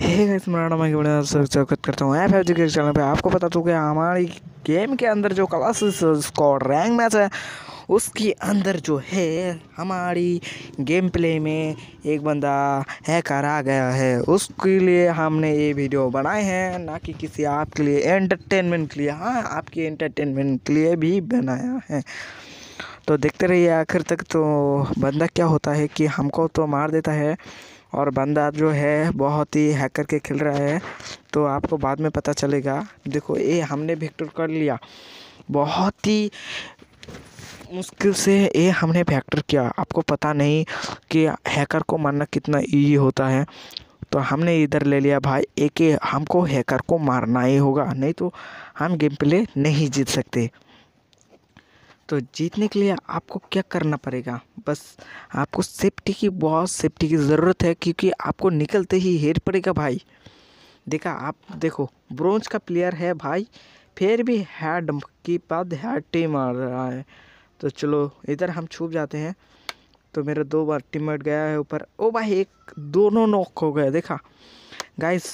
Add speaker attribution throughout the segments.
Speaker 1: hey guys मैं मैं स्वागत करता हूँ एफ एफ के चैनल पे आपको पता चुके तो हमारी गेम के अंदर जो क्लास स्कॉड रैंक मैच है उसके अंदर जो है हमारी गेम प्ले में एक बंदा हैकर आ गया है उसके लिए हमने ये वीडियो बनाए हैं ना कि किसी आपके लिए एंटरटेनमेंट के लिए हाँ आपके एंटरटेनमेंट के लिए भी बनाया है तो देखते रहिए आखिर तक तो बंदा क्या होता है कि हमको तो मार देता है और बंदा जो है बहुत ही हैकर के खेल रहा है तो आपको बाद में पता चलेगा देखो ये हमने वेक्टर कर लिया बहुत ही मुश्किल से ये हमने फैक्टर किया आपको पता नहीं कि हैकर को मारना कितना ईजी होता है तो हमने इधर ले लिया भाई एक हमको हैकर को मारना ही होगा नहीं तो हम गेम प्ले नहीं जीत सकते तो जीतने के लिए आपको क्या करना पड़ेगा बस आपको सेफ्टी की बहुत सेफ्टी की ज़रूरत है क्योंकि आपको निकलते ही हेर पड़ेगा भाई देखा आप देखो ब्रोंज का प्लेयर है भाई फिर भी हैड की बाद हैड टीम मार रहा है तो चलो इधर हम छुप जाते हैं तो मेरा दो बार टीम गया है ऊपर ओ भाई एक दोनों नोक हो गए देखा गाइस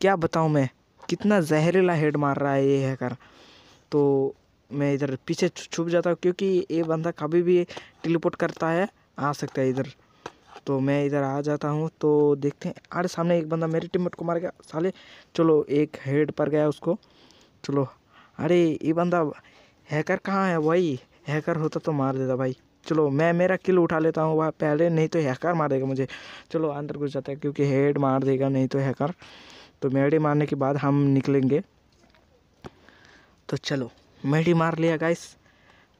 Speaker 1: क्या बताऊँ मैं कितना जहरीला हेड मार रहा है ये है कर तो मैं इधर पीछे छुप जाता हूँ क्योंकि ये बंदा कभी भी टेलीपोर्ट करता है आ सकता है इधर तो मैं इधर आ जाता हूँ तो देखते हैं अरे सामने एक बंदा मेरे टीममेट को मार गया साले चलो एक हेड पर गया उसको चलो अरे ये बंदा हैकर कहाँ है भाई हैकर होता तो मार देता भाई चलो मैं मेरा किल उठा लेता हूँ वह पहले नहीं तो हैकर मार देगा मुझे चलो अंदर घुस जाता है क्योंकि हेड मार देगा नहीं तो हैकर तो मेडे मारने के बाद हम निकलेंगे तो चलो मेडी मार लिया गाइस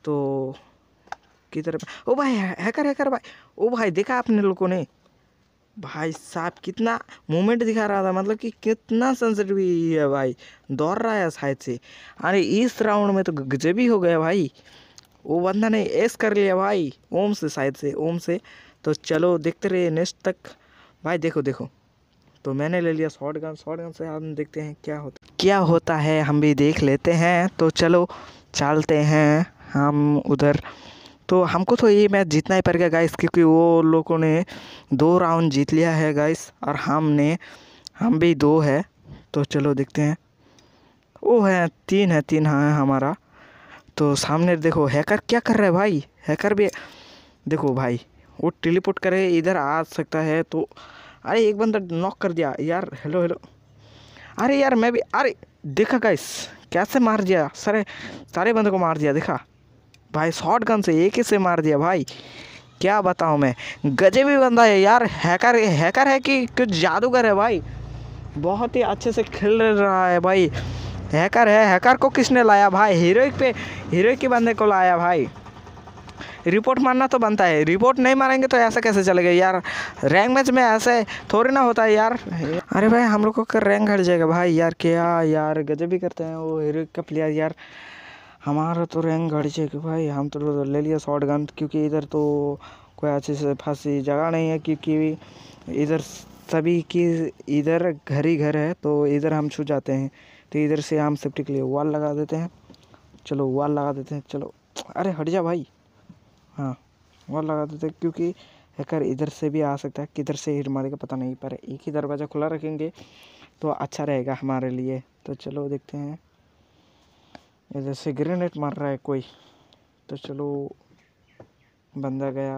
Speaker 1: तो किधर ओ भाई हैकर हैकर भाई ओ भाई देखा आपने लोगों ने भाई साहब कितना मूवमेंट दिखा रहा था मतलब कि कितना सेंसिटिव है भाई दौड़ रहा है शायद से अरे इस राउंड में तो गजब ही हो गया भाई वो बंदा ने एस कर लिया भाई ओम से शायद से ओम से तो चलो देखते रहे नेक्स्ट तक भाई देखो देखो तो मैंने ले लिया शॉर्ट गन शॉर्ट गन से हम देखते हैं क्या होता क्या होता है हम भी देख लेते हैं तो चलो चलते हैं हम उधर तो हमको तो ये मैच जीतना ही पड़ गया गाइस क्योंकि वो लोगों ने दो राउंड जीत लिया है गाइस और हमने हम भी दो है तो चलो देखते हैं वो है तीन है तीन हाँ है हमारा तो सामने देखो हैकर क्या कर रहा है भाई हैकर भी देखो भाई वो टेलीपोर्ट करे इधर आ सकता है तो अरे एक बंदा नॉक कर दिया यार हेलो हेलो अरे यार मैं भी अरे देखा गाइस कैसे मार दिया सारे सारे बंदे को मार दिया देखा भाई शॉर्ट गन से एक ही से मार दिया भाई क्या बताऊँ मैं गजे भी बंदा है यार हैकर हैकर है कि कुछ जादूगर है भाई बहुत ही अच्छे से खेल रहा है भाई हैकर है हैकर को किसने लाया भाई हीरोइक पे हीरोइक के बंदे को लाया भाई रिपोर्ट मानना तो बनता है रिपोर्ट नहीं मानेंगे तो ऐसा कैसे चलेगा यार रैंक मैच में ऐसे थोड़ी ना होता है यार अरे भाई हम लोग का रैंक घट जाएगा भाई यार क्या यार गजब भी करते हैं वो हीरो का प्लेयर यार हमारा तो रैंक घट जाएगा भाई हम तो ले लिया शॉर्ट गन क्योंकि इधर तो कोई अच्छे से फांसी जगह नहीं है क्योंकि इधर सभी की इधर घर ही घर है तो इधर हम छू जाते हैं तो इधर से हम सेफ्टी के लिए वाल लगा देते हैं चलो वाल लगा देते हैं चलो अरे हट जा भाई हाँ वो लगा देते क्योंकि हैकर इधर से भी आ सकता है किधर से हिट मारेगा पता नहीं पर एक ही दरवाज़ा खुला रखेंगे तो अच्छा रहेगा हमारे लिए तो चलो देखते हैं इधर से ग्रेनेड मार रहा है कोई तो चलो बंदा गया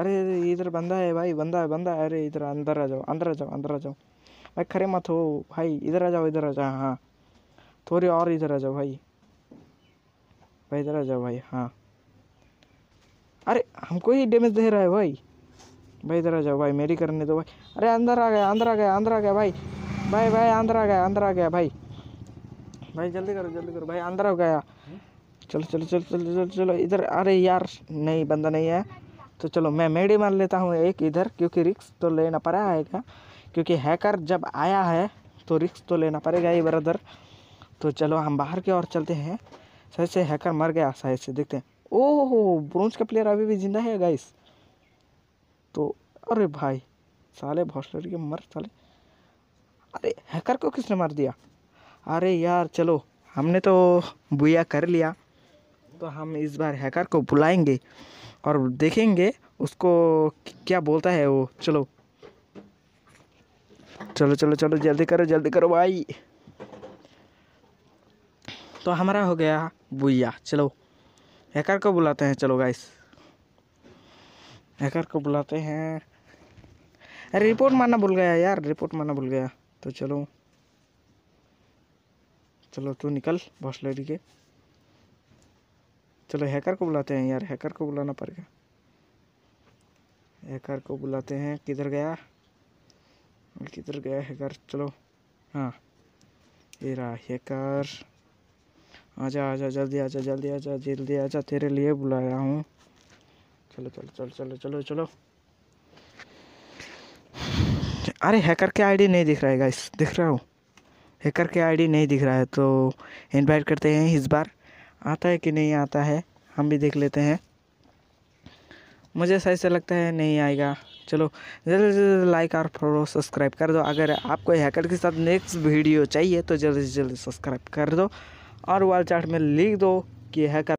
Speaker 1: अरे इधर बंदा है भाई बंदा है बंदा है अरे इधर अंदर आ जाओ अंदर आ जाओ अंदर आ जाओ भाई खरे मत हो भाई इधर आ जाओ इधर आ जाओ हाँ थोड़ी और इधर आ जाओ भाई भाई इधर आ जाओ भाई हाँ अरे हमको ही डैमेज दे रहा है भाई भाई इधर आ जाओ भाई मेरी करने दो भाई अरे अंदर आ गया अंदर आ गया अंदर आ गया भाई भाई भाई अंदर आ गया अंदर आ गया भाई भाई जल्दी करो जल्दी करो भाई अंदर आ गया चलो चलो चलो चलो चलो चलो इधर अरे यार नहीं बंदा नहीं है तो चलो मैं मेडी मार लेता हूँ एक इधर क्योंकि रिक्स तो लेना पड़ा आएगा क्योंकि हैकर जब आया है तो रिक्स तो लेना पड़ेगा ये ब्रदर तो चलो हम बाहर की ओर चलते हैं सही से हैकर मर गया सही से देखते हैं ओहो हो ब्रोंज का प्लेयर अभी भी जिंदा है गाइस तो अरे भाई साले भॉस्टर के मर साले अरे हैकर को किसने मार दिया अरे यार चलो हमने तो बुया कर लिया तो हम इस बार हैकर को बुलाएंगे और देखेंगे उसको क्या बोलता है वो चलो चलो चलो चलो जल्दी करो जल्दी करो भाई तो हमारा हो गया बुया चलो हैकर को बुलाते हैं चलो गाइस हैकर को बुलाते हैं अरे रिपोर्ट मारना भूल गया यार रिपोर्ट मारना भूल गया तो चलो चलो तू निकल बॉस लेडी के चलो हैकर को बुलाते हैं यार हैकर को बुलाना पड़ेगा हैकर को बुलाते हैं किधर गया किधर गया हैकर चलो हाँ ये रहा हैकर आजा आजा जल्दी आजा जल्दी आजा जल्दी आजा तेरे लिए बुलाया हूँ चलो चलो चलो चलो चलो चलो अरे हैकर के आईडी नहीं दिख रहा है गाइस दिख रहा हूँ हैकर के आईडी नहीं दिख रहा है तो इनवाइट करते हैं इस बार आता है कि नहीं आता है हम भी देख लेते हैं मुझे सही से लगता है नहीं आएगा चलो जल्दी से जल्दी लाइक और फॉलो सब्सक्राइब कर दो अगर आपको हैकर के साथ नेक्स्ट वीडियो चाहिए तो जल्दी से जल्दी सब्सक्राइब कर दो और वाल चार्ट में लिख दो कि यह कर